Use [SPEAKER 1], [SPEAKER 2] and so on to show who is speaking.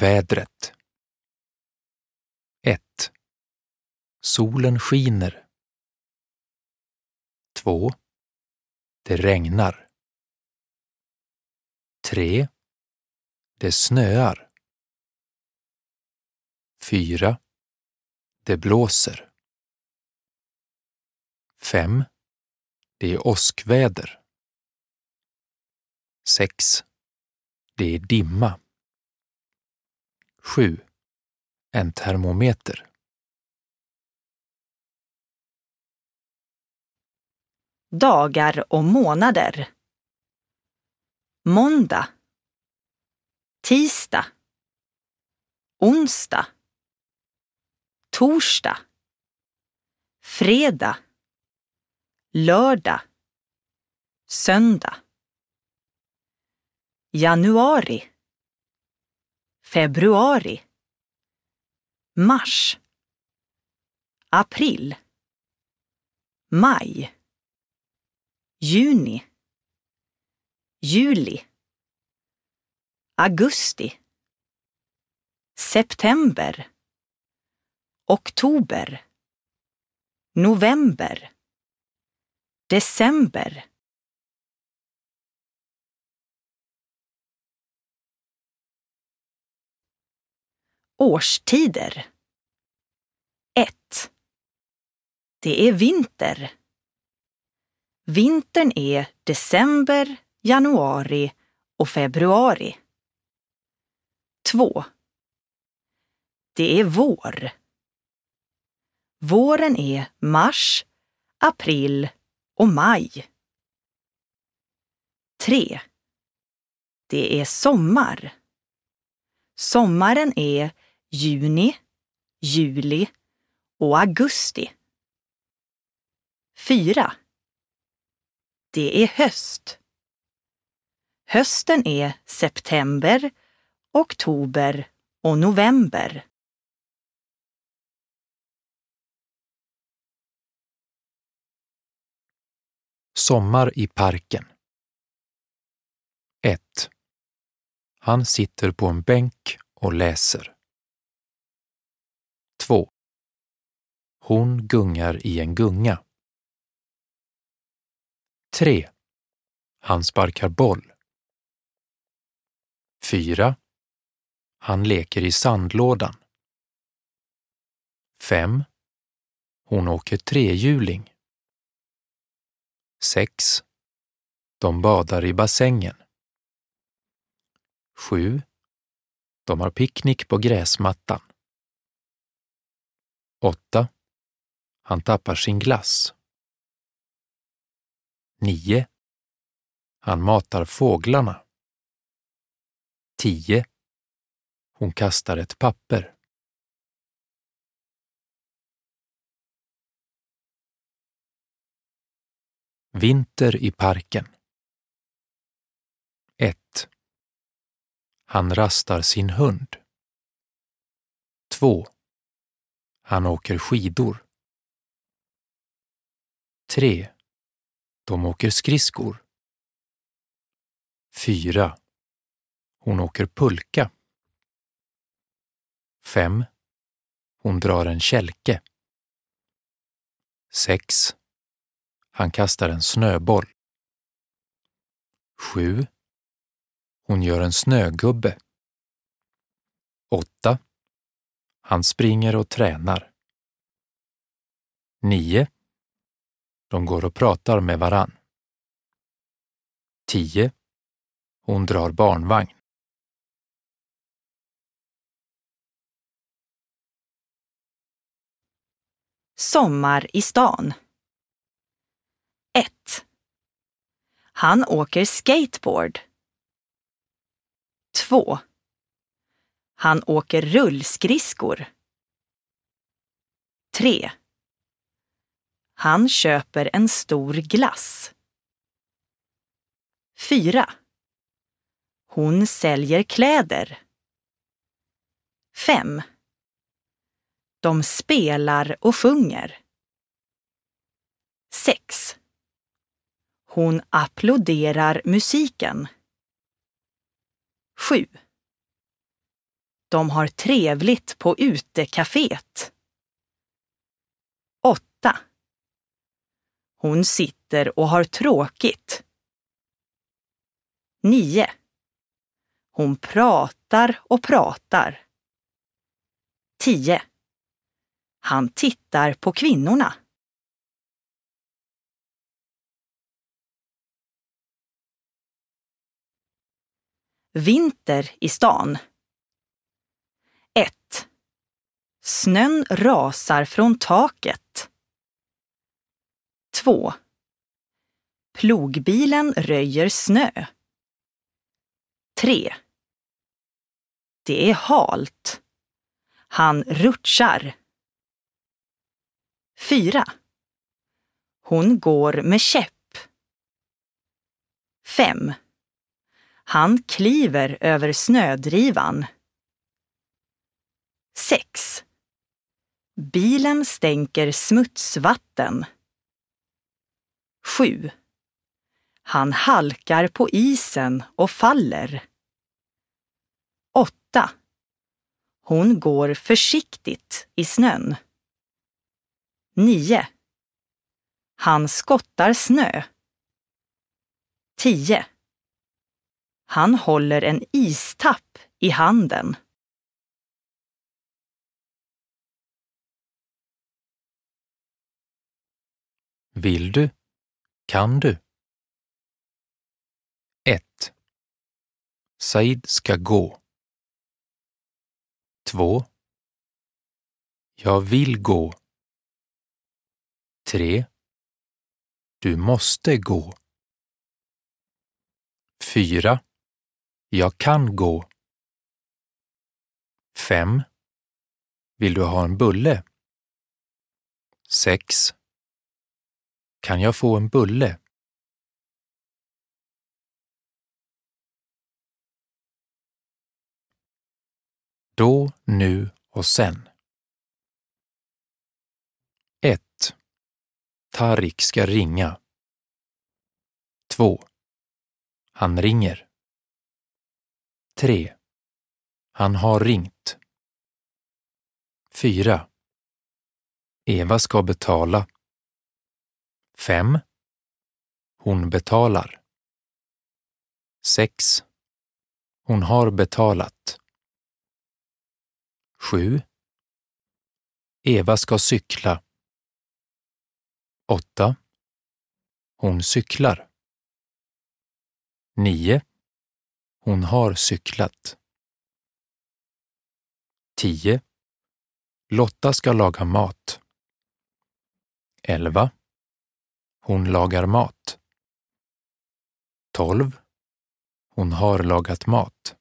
[SPEAKER 1] Vädret 1. Solen skiner. 2. Det regnar. 3. Det snöar. 4. Det blåser. 5. Det är åskväder. 6. Det är dimma. 7. En termometer. Dagar och
[SPEAKER 2] månader. Måndag. Tisdag. Onsdag. Torsdag. Fredag. Lördag. Söndag. Januari februari, mars, april, maj, juni, juli, augusti, september, oktober, november, december
[SPEAKER 1] Årstider
[SPEAKER 2] 1. Det är vinter. Vintern är december, januari och februari. 2. Det är vår. Våren är mars, april och maj. 3. Det är sommar. Sommaren är juni, juli och augusti. 4. Det är höst. Hösten är september, oktober och november.
[SPEAKER 1] Sommar i parken. 1. Han sitter på en bänk och läser. Hon gungar i en gunga. 3. Han sparkar boll. 4. Han leker i sandlådan. 5. Hon åker trehjuling. 6. De badar i bassängen. 7. De har picknick på gräsmattan. 8. Han tappar sin glass. 9. Han matar fåglarna. 10. Hon kastar ett papper. Vinter i parken. 1. Han rastar sin hund. 2. Han åker skidor. 3. De åker skridskor. 4. Hon åker pulka. 5. Hon drar en kälke. 6. Han kastar en snöboll. 7. Hon gör en snögubbe. 8. Han springer och tränar. 9. De går och pratar med varann. 10. Hon drar barnvagn.
[SPEAKER 2] Sommar i stan. 1. Han åker skateboard. 2. Han åker rullskridskor. 3. Han köper en stor glass. 4. Hon säljer kläder. 5. De spelar och sjunger. 6. Hon applåderar musiken. 7. De har trevligt på utekaféet. Hon sitter och har tråkigt. 9. Hon pratar och pratar. 10. Han
[SPEAKER 1] tittar på kvinnorna.
[SPEAKER 2] Vinter i stan. 1. Snön rasar från taket. 2. Plogbilen röjer snö. 3. Det är halt. Han rutschar. 4. Hon går med käpp. 5. Han kliver över snödrivan. 6. Bilen stänker smutsvatten. 7. Han halkar på isen och faller. 8. Hon går försiktigt i snön. 9. Han skottar snö. 10. Han håller en istapp i
[SPEAKER 1] handen. Vill du? Kan du? 1. Said ska gå. 2. Jag vill gå. 3. Du måste gå. 4. Jag kan gå. 5. Vill du ha en bulle? 6. Kan jag få en bulle? Då, nu och sen. 1. Tarik ska ringa. 2. Han ringer. 3. Han har ringt. 4. Eva ska betala 5. Hon betalar. 6. Hon har betalat. 7. Eva ska cykla. 8. Hon cyklar. 9. Hon har cyklat. 10. Lotta ska laga mat. 11. Hon lagar mat. 12. Hon har lagat mat.